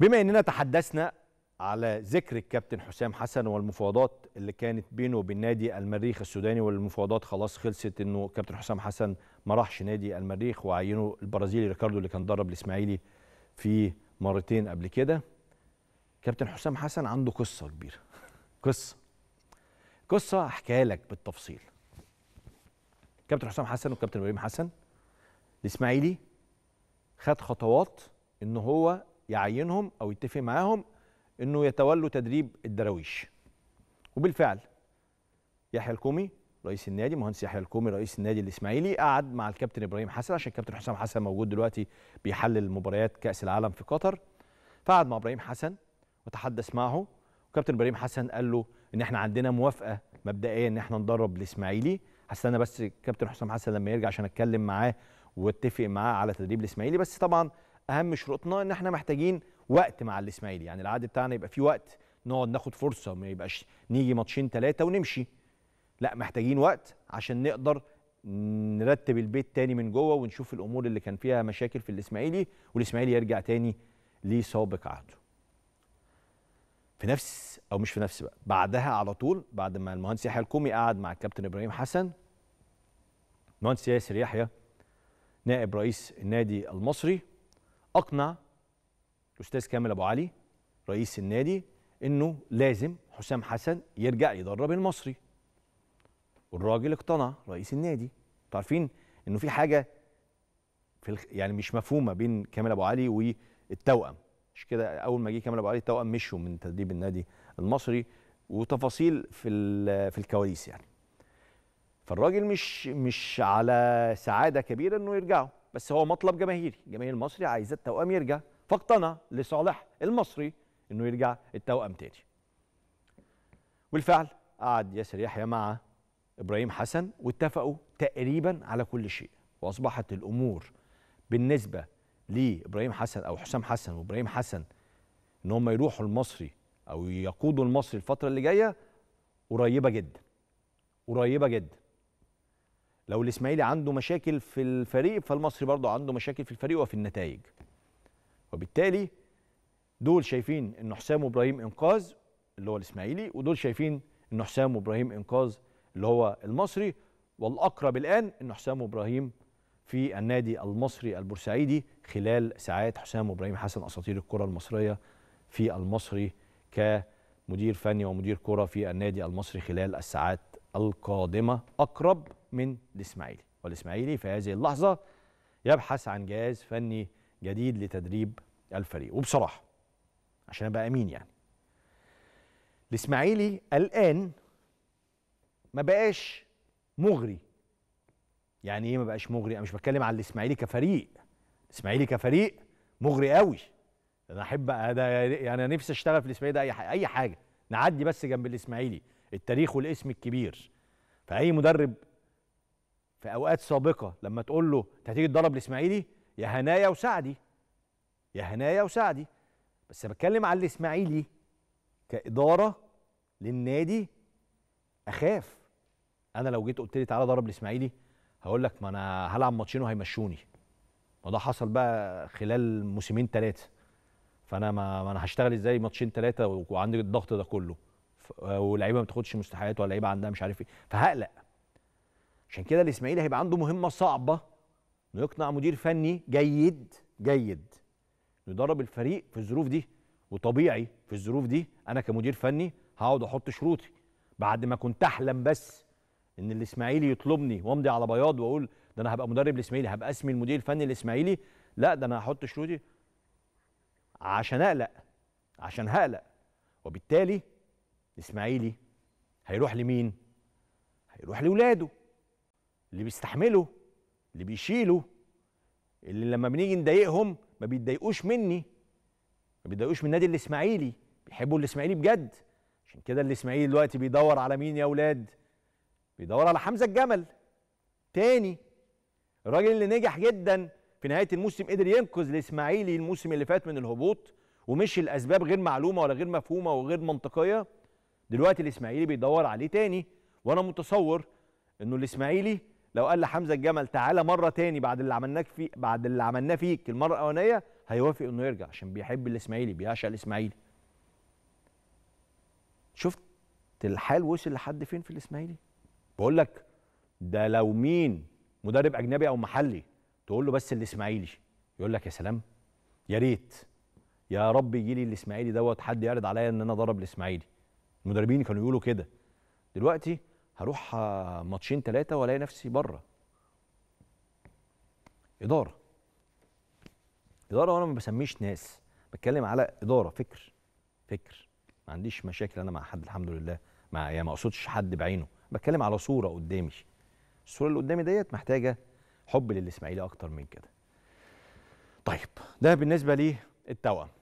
بما اننا تحدثنا على ذكر الكابتن حسام حسن والمفاوضات اللي كانت بينه وبين نادي المريخ السوداني والمفاوضات خلاص خلصت انه كابتن حسام حسن ما راحش نادي المريخ وعينه البرازيلي ريكاردو اللي كان درب الاسماعيلي في مرتين قبل كده كابتن حسام حسن عنده قصه كبيره قصه قصه احكيها لك بالتفصيل كابتن حسام حسن وكابتن ابراهيم حسن الاسماعيلي خد خطوات ان هو يعينهم او يتفق معاهم انه يتولوا تدريب الدراويش وبالفعل يحيى الكومي رئيس النادي مهندس يحيى الكومي رئيس النادي الاسماعيلي قعد مع الكابتن ابراهيم حسن عشان الكابتن حسام حسن موجود دلوقتي بيحلل مباريات كاس العالم في قطر فقعد مع ابراهيم حسن وتحدث معه وكابتن ابراهيم حسن قال له ان احنا عندنا موافقه مبدئيه ان احنا ندرب الاسماعيلي هستنى بس كابتن حسام حسن لما يرجع عشان اتكلم معاه واتفق معاه على تدريب الاسماعيلي بس طبعا اهم شروطنا ان احنا محتاجين وقت مع الاسماعيلي يعني العقد بتاعنا يبقى فيه وقت نقعد ناخد فرصه ما يبقاش نيجي ماتشين ثلاثه ونمشي لا محتاجين وقت عشان نقدر نرتب البيت تاني من جوه ونشوف الامور اللي كان فيها مشاكل في الاسماعيلي والاسماعيلي يرجع تاني لسابق عهده في نفس او مش في نفس بقى بعدها على طول بعد ما المهندس يحيى الكومي قعد مع الكابتن ابراهيم حسن المهندس ياسر يحيى نائب رئيس النادي المصري اقنع الاستاذ كامل ابو علي رئيس النادي انه لازم حسام حسن يرجع يدرب المصري والراجل اقتنع رئيس النادي انتوا عارفين انه في حاجه في يعني مش مفهومه بين كامل ابو علي والتوأم مش كده اول ما جه كامل ابو علي التوأم مشوا من تدريب النادي المصري وتفاصيل في في الكواليس يعني فالراجل مش مش على سعاده كبيره انه يرجعوا بس هو مطلب جماهيري الجماهير المصري عايزه التوأم يرجع فاقتنع لصالح المصري انه يرجع التوأم تاني بالفعل قعد ياسر يحيى مع ابراهيم حسن واتفقوا تقريبا على كل شيء واصبحت الامور بالنسبه لابراهيم حسن او حسام حسن وابراهيم حسن ان هم يروحوا المصري او يقودوا المصري الفتره اللي جايه قريبه جدا قريبه جدا لو الاسماعيلي عنده مشاكل في الفريق فالمصري برضه عنده مشاكل في الفريق وفي النتائج وبالتالي دول شايفين ان حسام وابراهيم انقاذ اللي هو الاسماعيلي ودول شايفين ان حسام وابراهيم انقاذ اللي هو المصري والاقرب الان ان حسام وابراهيم في النادي المصري البورسعيدي خلال ساعات حسام وابراهيم حسن اساطير الكره المصريه في المصري كمدير فني ومدير كره في النادي المصري خلال الساعات القادمة أقرب من الإسماعيلي والإسماعيلي في هذه اللحظة يبحث عن جهاز فني جديد لتدريب الفريق وبصراحة عشان أبقى أمين يعني الإسماعيلي الآن ما بقاش مغري يعني ايه ما بقاش مغري انا مش بتكلم على الاسماعيلي كفريق الاسماعيلي كفريق مغري قوي انا احب ده يعني نفسي اشتغل في الاسماعيلي ده اي حاجه اي حاجه نعدي بس جنب الاسماعيلي التاريخ والاسم الكبير فاي مدرب في اوقات سابقه لما تقول له انت هتيجي تدرب الاسماعيلي يا هنايا وسعدي يا هنايا وسعدي بس بتكلم على الاسماعيلي كاداره للنادي اخاف انا لو جيت قلت لي تعالى ضرب الاسماعيلي هقول لك ما انا هلعب ماتشين وهيمشوني ما ده حصل بقى خلال موسمين ثلاثه فانا ما انا هشتغل ازاي ماتشين ثلاثه وعندي الضغط ده كله ولاعيبه ما بتاخدش مستحيلات ولا لعيبه عندها مش عارف ايه فهقلق عشان كده الاسماعيلي هيبقى عنده مهمه صعبه انه يقنع مدير فني جيد جيد يدرب الفريق في الظروف دي وطبيعي في الظروف دي انا كمدير فني هقعد احط شروطي بعد ما كنت احلم بس ان الاسماعيلي يطلبني وامضي على بياض واقول ده انا هبقى مدرب الاسماعيلي هبقى اسمي المدير الفني الاسماعيلي لا ده انا هحط شروطي عشان اقلق عشان هقلق وبالتالي الاسماعيلي هيروح لمين هيروح لاولاده اللي بيستحمله اللي بيشيله اللي لما بنيجي نضايقهم ما بيتضايقوش مني ما بيتضايقوش من نادي الاسماعيلي بيحبوا الاسماعيلي بجد عشان كده الاسماعيلي دلوقتي بيدور على مين يا اولاد بيدور على حمزه الجمل تاني الراجل اللي نجح جدا في نهايه الموسم قدر ينقذ الاسماعيلي الموسم اللي فات من الهبوط ومشي لاسباب غير معلومه ولا غير مفهومه وغير منطقيه دلوقتي الاسماعيلي بيدور عليه تاني وانا متصور انه الاسماعيلي لو قال لحمزه الجمل تعالى مره تاني بعد اللي عملناك في بعد اللي عملناه فيك المره الاولانيه هيوافق انه يرجع عشان بيحب الاسماعيلي بيعشق الاسماعيلي شفت الحال وصل لحد فين في الاسماعيلي بقول لك ده لو مين مدرب اجنبي او محلي تقول له بس الاسماعيلي يقول لك يا سلام يا ريت يا رب يجي لي الاسماعيلي دوت حد يعرض عليا ان انا ضرب الاسماعيلي المدربين كانوا يقولوا كده دلوقتي هروح ماتشين ثلاثه والاقي نفسي بره اداره اداره وانا ما بسميش ناس بتكلم على اداره فكر فكر ما عنديش مشاكل انا مع حد الحمد لله مع يعني ما اقصدش حد بعينه بتكلم على صوره قدامي الصوره اللي قدامي ديت محتاجه حب للاسماعيلي اكتر من كده طيب ده بالنسبه للتوأم